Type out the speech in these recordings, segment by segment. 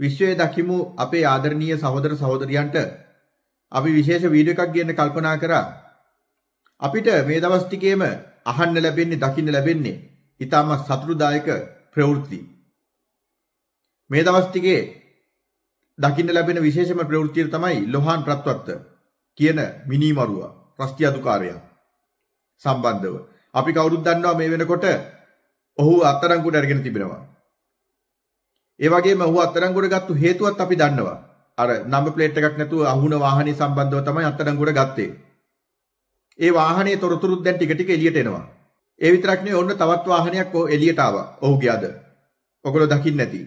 විශ්වයේ දකිමු අපේ ආදරණීය සහෝදර සහෝදරියන්ට අපි විශේෂ වීඩියෝ එකක් ගන්න කල්පනා කරා. අපිට මේ දවස් ටිකේම අහන්න ලැබෙන්නේ දකින්න ලැබෙන්නේ ඊටම සතුටුදායක ප්‍රවෘත්ති. මේ දවස් ටිකේ දකින්න ලැබෙන විශේෂම ප්‍රවෘත්තිය තමයි ලොහාන් ප්‍රත්වත්ත කියන මිනිමරුවා රස්ති අධිකාරියා සම්බන්ධව. අපි කවුරුත් දන්නවා මේ වෙනකොට ඔහු අත්තරංගුඩ අරගෙන තිබෙනවා. ඒ වගේම ඔහු අත්අඩංගුවට ගත්තු හේතුවත් අපි දන්නවා. අර නම්බර් ප්ලේට් එකක් නැතුව අහුණ වාහනේ සම්බන්ධව තමයි අත්අඩංගුවට ගත්තේ. ඒ වාහනේ තොරතුරුත් දැන් ටික ටික එළියට එනවා. ඒ විතරක් නෙවෙයි ඔන්න තවත් වාහනයක් එළියට ආවා. ඔහුගේ අද. ඔගොල්ලෝ දකින්න නැති.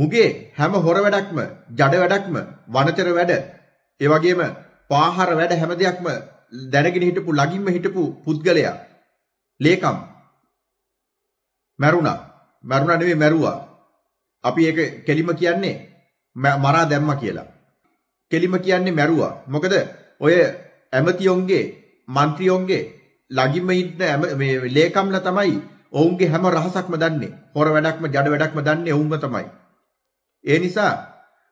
මුගේ හැම හොර වැඩක්ම, ජඩ වැඩක්ම, වනතර වැඩ, ඒ වගේම පාහර වැඩ හැම දෙයක්ම දැනගෙන හිටපු ළඟින්ම හිටපු පුද්ගලයා ලේකම් මැරුණා. මැරුණා නෙවෙයි මැරුවා. අපි ඒක කෙලිම කියන්නේ මරා දැම්මා කියලා. කෙලිම කියන්නේ මැරුවා. මොකද ඔය ඇමතියොන්ගේ മന്ത്രിයොන්ගේ ළඟින්ම ඉන්න මේ ලේකම්ලා තමයි ඔවුන්ගේ හැම රහසක්ම දන්නේ. හොර වැඩක්ම ජඩ වැඩක්ම දන්නේ ඔවුන්ම තමයි. ඒ නිසා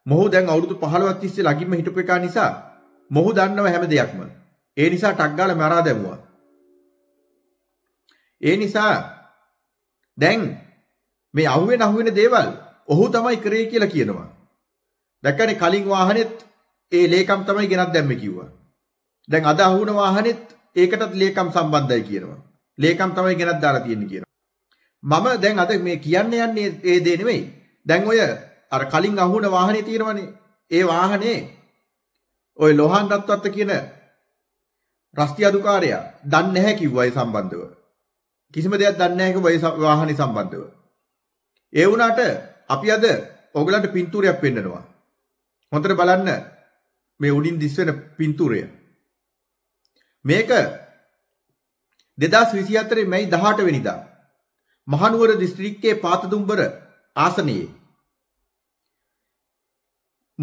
මොහු දැන් අවුරුදු 15ක් තිස්සේ ළඟින්ම හිටපු එක නිසා මොහු දන්නව හැම දෙයක්ම. ඒ නිසා ටක් ගාලා මරා දැමුවා. ඒ නිසා දැන් මේ අහුවෙන අහුවෙන දේවල් ඔහු තමයි කරේ කියලා කියනවා. දැක්කනේ කලින් වාහනේත් ඒ ලේකම් තමයි ගෙනත් දැම්මේ කිව්වා. දැන් අද අහුණ වාහනේත් ඒකටත් ලේකම් සම්බන්ධයි කියනවා. ලේකම් තමයි ගෙනත් දාලා තියෙන්නේ කියනවා. මම දැන් අද මේ කියන්න යන්නේ ඒ දේ නෙමෙයි. දැන් ඔය අර කලින් අහුණ වාහනේ තියෙනවනේ. ඒ වාහනේ ඔය ලෝහන් රත්වත්ත කියන රස්ති අධිකාරයා දන්නේ නැහැ කිව්වා ඒ සම්බන්ධව. කිසිම දෙයක් දන්නේ නැහැ කිව්වා ඒ වාහනේ සම්බන්ධව. ඒ වුණාට අපි අද ඕගලන්ට පින්තූරයක් පෙන්නනවා. හොඳට බලන්න මේ උඩින් දිස් වෙන පින්තූරය. මේක 2024 මැයි 18 වෙනිදා මහනුවර දිස්ත්‍රික්කයේ පාතදුම්බර ආසනයේ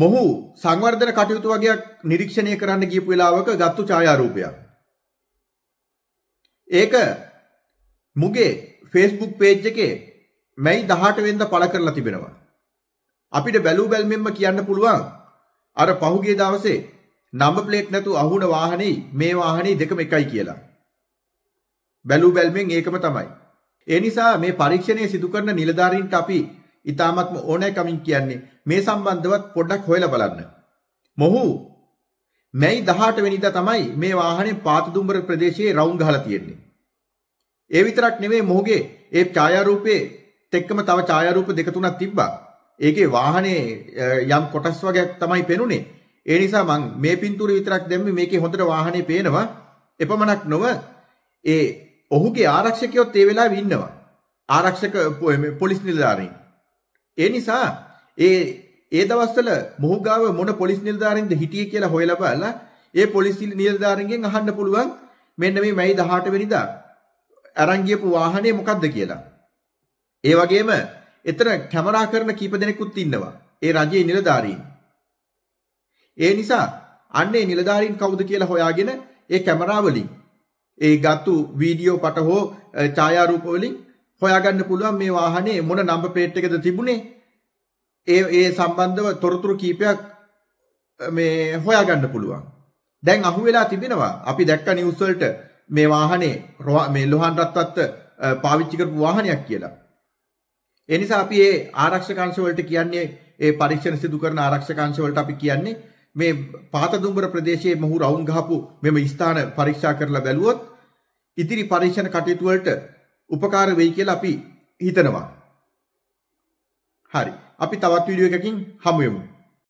මොහු සංවර්ධන කටයුතු වගේක් නිරීක්ෂණය කරන්න ගියපු වෙලාවක ගත්තු ඡායාරූපයක්. ඒක මුගේ Facebook page එකේ මැයි 18 වෙනිදා පළ කරලා තිබෙනවා. අපිට බැලූ බැල්මෙන්ම කියන්න පුළුවන් අර පහුගිය දවසේ නම්බර් ප්ලේට් නැතු අහුණ වාහනේ මේ වාහනේ දෙකම එකයි කියලා. බැලූ බැල්මෙන් ඒකම තමයි. ඒ නිසා මේ පරීක්ෂණය සිදු කරන නිලධාරීන්ට අපි ඉතාමත්ම ඕනෑකමින් කියන්නේ මේ සම්බන්ධවත් පොඩ්ඩක් හොයලා බලන්න. මොහු මැයි 18 වෙනිදා තමයි මේ වාහනේ පාතදුම්බර ප්‍රදේශයේ රවුම් ගහලා තියෙන්නේ. ඒ විතරක් නෙමෙයි මොහුගේ ඒ ඡායාරූපයේ එක්කම තව ඡායාරූප දෙක තුනක් තිබ්බා. ඒකේ වාහනේ යම් කොටස් වර්ගයක් තමයි පෙනුනේ. ඒ නිසා මම මේ පින්තූරේ විතරක් දැම්මේ මේකේ හොඳට වාහනේ පේනවා. එපමණක් නොව ඒ ඔහුගේ ආරක්ෂකයෝත් ඒ වෙලාවේ ඉන්නවා. ආරක්ෂක පොලිස් නිලධාරීන්. ඒ නිසා ඒ ඒ දවස්වල මොහු ගාව මොන පොලිස් නිලධාරීන්ද හිටියේ කියලා හොයලා බලලා ඒ පොලිස් නිලධාරීන්ගෙන් අහන්න පුළුවන් මෙන්න මේ මැයි 18 වෙනිදා අරන් ගියපු වාහනේ මොකද්ද කියලා. ඒ වගේම එතන කැමරා කරන කීප දෙනෙකුත් ඉන්නවා. ඒ රජයේ නිලධාරීන්. ඒ නිසා අන්නේ නිලධාරීන් කවුද කියලා හොයාගෙන ඒ කැමරා වලින් ඒ ගත්තු වීඩියෝ පට හෝ ඡායාරූප වලින් හොයාගන්න පුළුවන් මේ වාහනේ මොන නම්බර් ප්ලේට් එකද තිබුණේ ඒ ඒ සම්බන්ධව තොරතුරු කීපයක් මේ හොයාගන්න පුළුවන්. දැන් අහුවෙලා තිබෙනවා අපි දැක්ක නිවුස් වලට මේ වාහනේ මේ ලොහන් රත්ත්වත්ත පාවිච්චි කරපු වාහනයක් කියලා. ඒ නිසා අපි මේ ආරක්ෂක අංශ වලට කියන්නේ ඒ පරීක්ෂණ සිදු කරන ආරක්ෂක අංශ වලට අපි කියන්නේ මේ පාතදුම්බර ප්‍රදේශයේ මොහු රවුම් ගහපු මෙම ස්ථාන පරීක්ෂා කරලා බැලුවොත් ඉදිරි පරීක්ෂණ කටයුතු වලට උපකාර වෙයි කියලා අපි හිතනවා. හරි. අපි තවත් වීඩියෝ එකකින් හමු වෙමු.